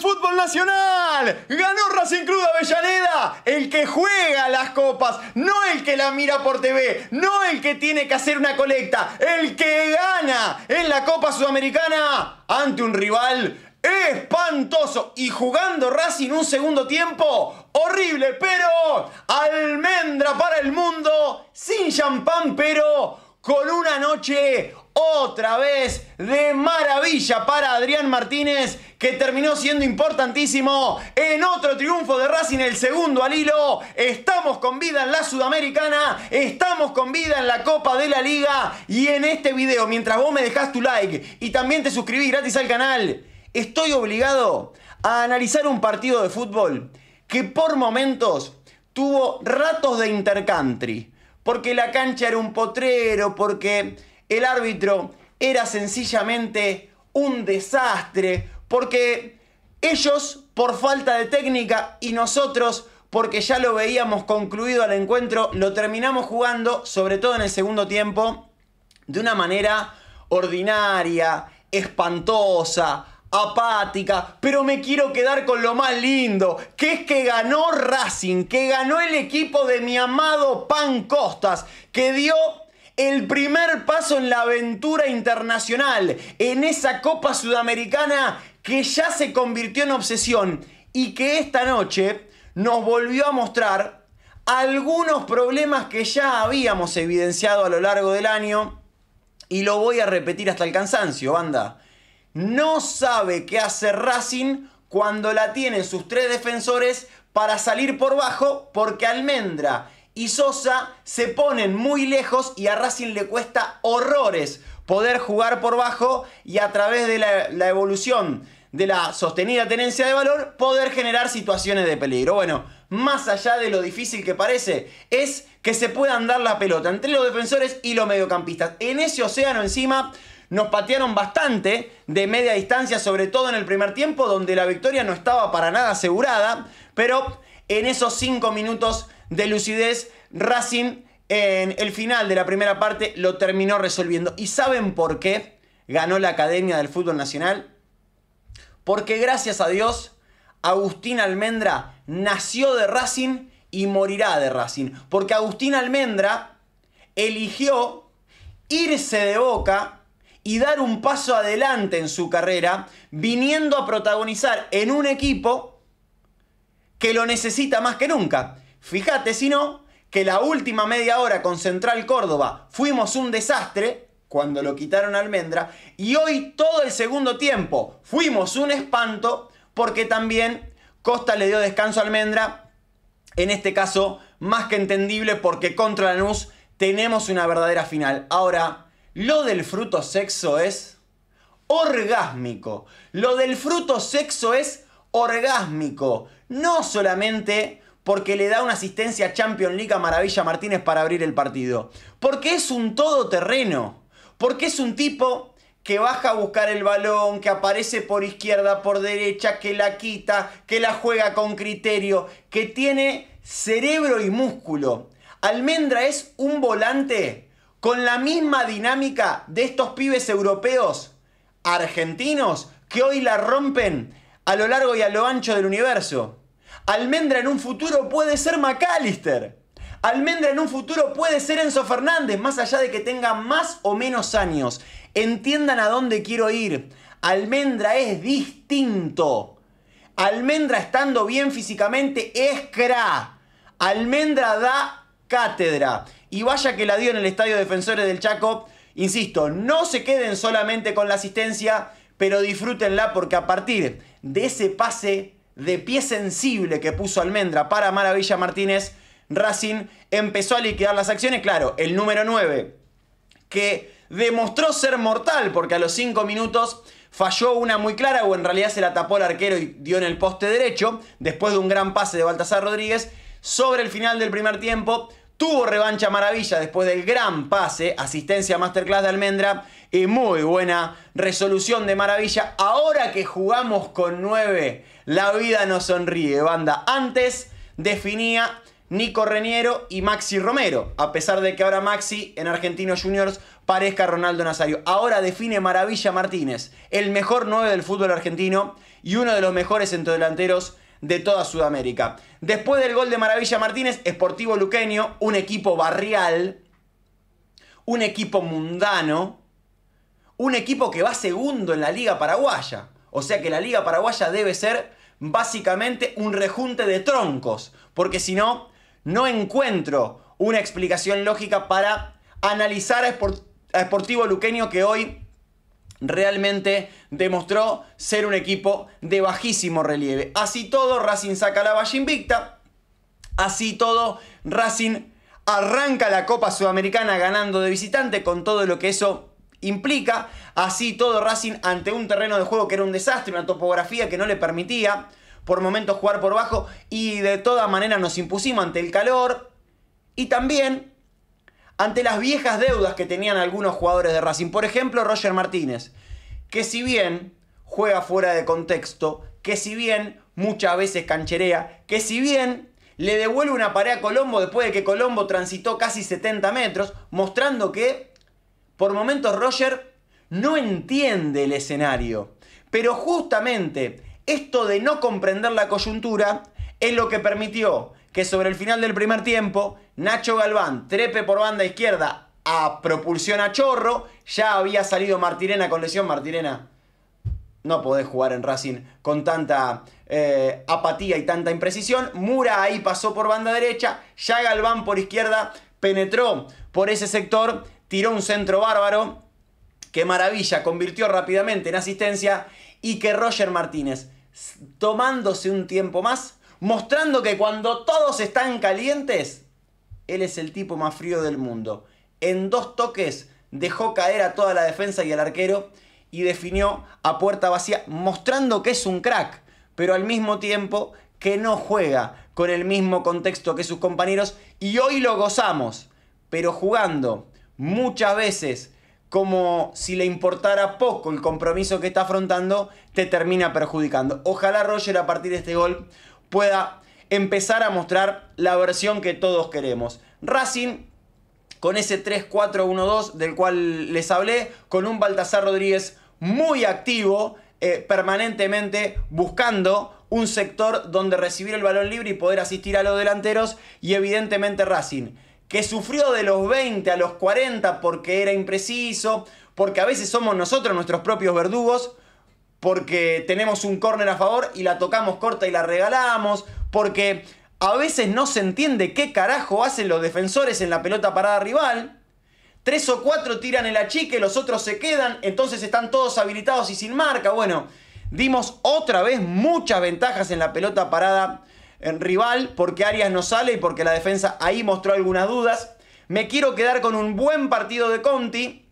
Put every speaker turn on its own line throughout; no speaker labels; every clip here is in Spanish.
fútbol nacional. Ganó Racing Club Avellaneda, el que juega las copas, no el que la mira por TV, no el que tiene que hacer una colecta, el que gana en la Copa Sudamericana ante un rival espantoso y jugando Racing un segundo tiempo horrible, pero almendra para el mundo, sin champán, pero con una noche otra vez de maravilla para Adrián Martínez que terminó siendo importantísimo en otro triunfo de Racing, el segundo al hilo. Estamos con vida en la Sudamericana, estamos con vida en la Copa de la Liga y en este video, mientras vos me dejás tu like y también te suscribís gratis al canal, estoy obligado a analizar un partido de fútbol que por momentos tuvo ratos de intercountry, porque la cancha era un potrero, porque el árbitro era sencillamente un desastre, porque ellos por falta de técnica y nosotros porque ya lo veíamos concluido al encuentro, lo terminamos jugando, sobre todo en el segundo tiempo, de una manera ordinaria, espantosa, apática, pero me quiero quedar con lo más lindo, que es que ganó Racing, que ganó el equipo de mi amado Pan Costas, que dio el primer paso en la aventura internacional, en esa Copa Sudamericana que ya se convirtió en obsesión y que esta noche nos volvió a mostrar algunos problemas que ya habíamos evidenciado a lo largo del año y lo voy a repetir hasta el cansancio, banda. No sabe qué hace Racing cuando la tienen sus tres defensores para salir por bajo porque Almendra y Sosa se ponen muy lejos y a Racing le cuesta horrores poder jugar por bajo y a través de la, evolución de la sostenida tenencia de valor, poder generar situaciones de peligro. Bueno, más allá de lo difícil que parece, es que se puedan dar la pelota entre los defensores y los mediocampistas. En ese océano encima nos patearon bastante de media distancia, sobre todo en el primer tiempo, donde la victoria no estaba para nada asegurada, pero en esos 5 minutos de lucidez, Racing en el final de la primera parte lo terminó resolviendo. ¿Y saben por qué ganó la Academia del Fútbol Nacional? Porque gracias a Dios, Agustín Almendra nació de Racing y morirá de Racing. Porque Agustín Almendra eligió irse de boca y dar un paso adelante en su carrera, viniendo a protagonizar en un equipo que lo necesita más que nunca. Fíjate si no, que la última media hora con Central Córdoba fuimos un desastre cuando lo quitaron a Almendra y hoy todo el segundo tiempo fuimos un espanto porque también Costa le dio descanso a Almendra, en este caso más que entendible porque contra Lanús tenemos una verdadera final. Ahora, lo del fruto sexo es orgásmico. Lo del fruto sexo es orgásmico. No solamente porque le da una asistencia Champions League a Maravilla Martínez para abrir el partido. Porque es un todoterreno. Porque es un tipo que baja a buscar el balón, que aparece por izquierda, por derecha, que la quita, que la juega con criterio, que tiene cerebro y músculo. Almendra es un volante con la misma dinámica de estos pibes europeos, argentinos, que hoy la rompen a lo largo y a lo ancho del universo. Almendra en un futuro puede ser McAllister. Almendra en un futuro puede ser Enzo Fernández, más allá de que tenga más o menos años. Entiendan a dónde quiero ir. Almendra es distinto. Almendra estando bien físicamente es cra. Almendra da cátedra. Y vaya que la dio en el Estadio Defensores del Chaco. Insisto, no se queden solamente con la asistencia, pero disfrútenla porque a partir de ese pase de pie sensible que puso Almendra para Maravilla Martínez, Racing empezó a liquidar las acciones. Claro, el número 9, que demostró ser mortal porque a los 5 minutos falló una muy clara o en realidad se la tapó el arquero y dio en el poste derecho, después de un gran pase de Baltasar Rodríguez. Sobre el final del primer tiempo, Tuvo revancha maravilla después del gran pase, asistencia masterclass de Almendra y muy buena resolución de maravilla. Ahora que jugamos con 9, la vida nos sonríe, banda. Antes definía Nico Reniero y Maxi Romero, a pesar de que ahora Maxi en Argentinos Juniors parezca Ronaldo Nazario. Ahora define Maravilla Martínez, el mejor 9 del fútbol argentino y uno de los mejores centrodelanteros de toda Sudamérica. Después del gol de Maravilla Martínez, Sportivo Luqueño, un equipo barrial, un equipo mundano, un equipo que va segundo en la Liga Paraguaya. O sea que la Liga Paraguaya debe ser básicamente un rejunte de troncos, porque si no, no encuentro una explicación lógica para analizar a, Sportivo Luqueño que hoy realmente demostró ser un equipo de bajísimo relieve. Así todo, Racing saca la valla invicta. Así todo, Racing arranca la Copa Sudamericana ganando de visitante con todo lo que eso implica. Así todo, Racing ante un terreno de juego que era un desastre, una topografía que no le permitía por momentos jugar por bajo y de toda manera nos impusimos ante el calor. Y también ante las viejas deudas que tenían algunos jugadores de Racing. Por ejemplo, Roger Martínez, que si bien juega fuera de contexto, que si bien muchas veces cancherea, que si bien le devuelve una pared a Colombo después de que Colombo transitó casi 70 metros, mostrando que por momentos Roger no entiende el escenario. Pero justamente esto de no comprender la coyuntura es lo que permitió que sobre el final del primer tiempo, Nacho Galván trepe por banda izquierda a propulsión a chorro. Ya había salido Martirena con lesión. Martirena, no podés jugar en Racing con tanta eh, apatía y tanta imprecisión. Mura ahí pasó por banda derecha. Ya Galván por izquierda penetró por ese sector. Tiró un centro bárbaro. Que maravilla, convirtió rápidamente en asistencia. Y que Roger Martínez, tomándose un tiempo más, mostrando que cuando todos están calientes, él es el tipo más frío del mundo. En dos toques dejó caer a toda la defensa y al arquero y definió a puerta vacía, mostrando que es un crack, pero al mismo tiempo que no juega con el mismo contexto que sus compañeros y hoy lo gozamos, pero jugando muchas veces como si le importara poco el compromiso que está afrontando, te termina perjudicando. Ojalá Roger a partir de este gol pueda empezar a mostrar la versión que todos queremos. Racing con ese 3-4-1-2 del cual les hablé, con un Baltasar Rodríguez muy activo, eh, permanentemente buscando un sector donde recibir el balón libre y poder asistir a los delanteros y evidentemente Racing, que sufrió de los 20 a los 40 porque era impreciso, porque a veces somos nosotros nuestros propios verdugos, porque tenemos un córner a favor y la tocamos corta y la regalamos, porque a veces no se entiende qué carajo hacen los defensores en la pelota parada rival. Tres o cuatro tiran el achique, los otros se quedan, entonces están todos habilitados y sin marca. Bueno, dimos otra vez muchas ventajas en la pelota parada en rival porque Arias no sale y porque la defensa ahí mostró algunas dudas. Me quiero quedar con un buen partido de Conti.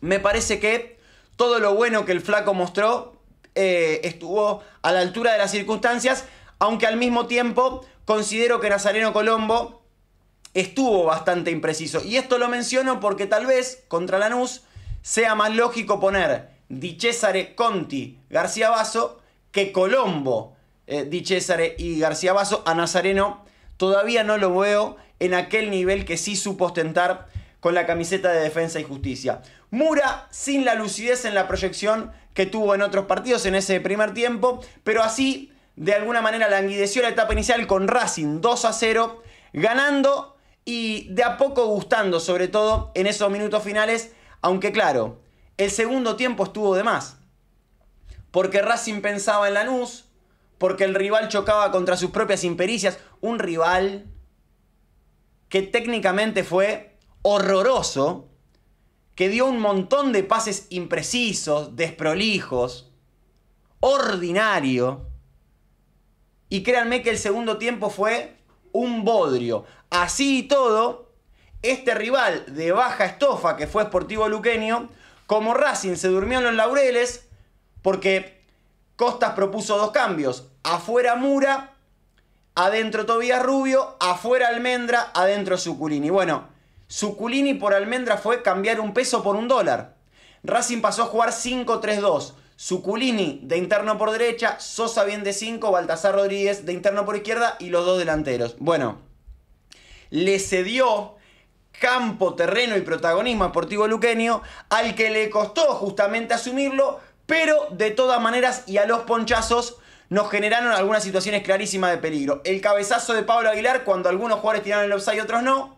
Me parece que todo lo bueno que el flaco mostró eh, estuvo a la altura de las circunstancias, aunque al mismo tiempo considero que Nazareno Colombo estuvo bastante impreciso. Y esto lo menciono porque tal vez contra Lanús sea más lógico poner Di Cesare Conti García Basso que Colombo eh, Di y García Vaso a Nazareno. Todavía no lo veo en aquel nivel que sí supo ostentar con la camiseta de Defensa y Justicia. Mura sin la lucidez en la proyección que tuvo en otros partidos en ese primer tiempo, pero así de alguna manera languideció la etapa inicial con Racing 2 a 0, ganando y de a poco gustando, sobre todo en esos minutos finales, aunque claro, el segundo tiempo estuvo de más, porque Racing pensaba en Lanús, porque el rival chocaba contra sus propias impericias, un rival que técnicamente fue horroroso que dio un montón de pases imprecisos, desprolijos, ordinario. Y créanme que el segundo tiempo fue un bodrio. Así y todo, este rival de baja estofa que fue Sportivo Luqueño, como Racing se durmió en los laureles, porque Costas propuso dos cambios. Afuera Mura, adentro Tobías Rubio, afuera Almendra, adentro Suculini. Bueno, Suculini por Almendra fue cambiar un peso por un dólar. Racing pasó a jugar 5-3-2. Suculini de interno por derecha, Sosa bien de 5, Baltasar Rodríguez de interno por izquierda y los dos delanteros. Bueno, le cedió campo, terreno y protagonismo a Sportivo Luqueño, al que le costó justamente asumirlo, pero de todas maneras y a los ponchazos nos generaron algunas situaciones clarísimas de peligro. El cabezazo de Pablo Aguilar cuando algunos jugadores tiraron el offside y otros no.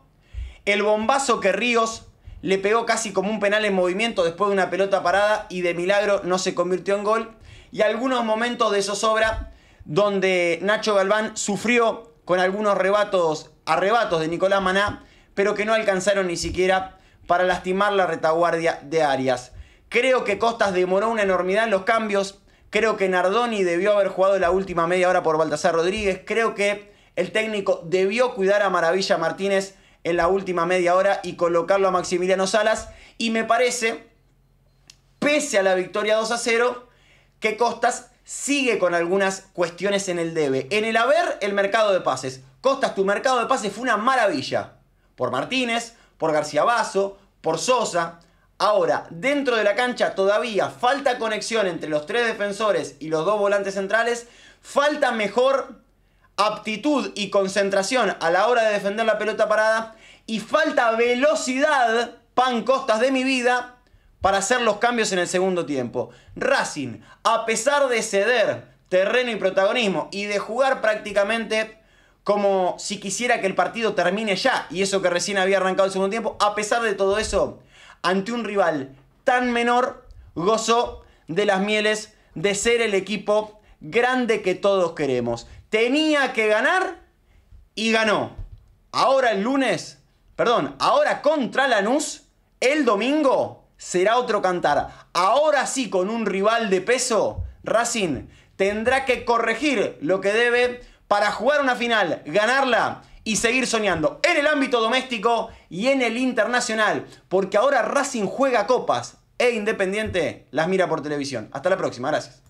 El bombazo que Ríos le pegó casi como un penal en movimiento después de una pelota parada y de milagro no se convirtió en gol. Y algunos momentos de zozobra donde Nacho Galván sufrió con algunos rebatos, arrebatos de Nicolás Maná, pero que no alcanzaron ni siquiera para lastimar la retaguardia de Arias. Creo que Costas demoró una enormidad en los cambios. Creo que Nardoni debió haber jugado la última media hora por Baltasar Rodríguez. Creo que el técnico debió cuidar a Maravilla Martínez en la última media hora y colocarlo a Maximiliano Salas. Y me parece, pese a la victoria 2 a 0, que Costas sigue con algunas cuestiones en el debe. En el haber, el mercado de pases. Costas, tu mercado de pases fue una maravilla. Por Martínez, por García Basso, por Sosa. Ahora, dentro de la cancha todavía falta conexión entre los tres defensores y los dos volantes centrales. Falta mejor aptitud y concentración a la hora de defender la pelota parada y falta velocidad, pan costas de mi vida, para hacer los cambios en el segundo tiempo. Racing, a pesar de ceder terreno y protagonismo y de jugar prácticamente como si quisiera que el partido termine ya, y eso que recién había arrancado el segundo tiempo, a pesar de todo eso, ante un rival tan menor, gozó de las mieles de ser el equipo grande que todos queremos tenía que ganar y ganó. Ahora el lunes, perdón, ahora contra Lanús, el domingo será otro cantar. Ahora sí, con un rival de peso, Racing tendrá que corregir lo que debe para jugar una final, ganarla y seguir soñando en el ámbito doméstico y en el internacional, porque ahora Racing juega copas e Independiente las mira por televisión. Hasta la próxima, gracias.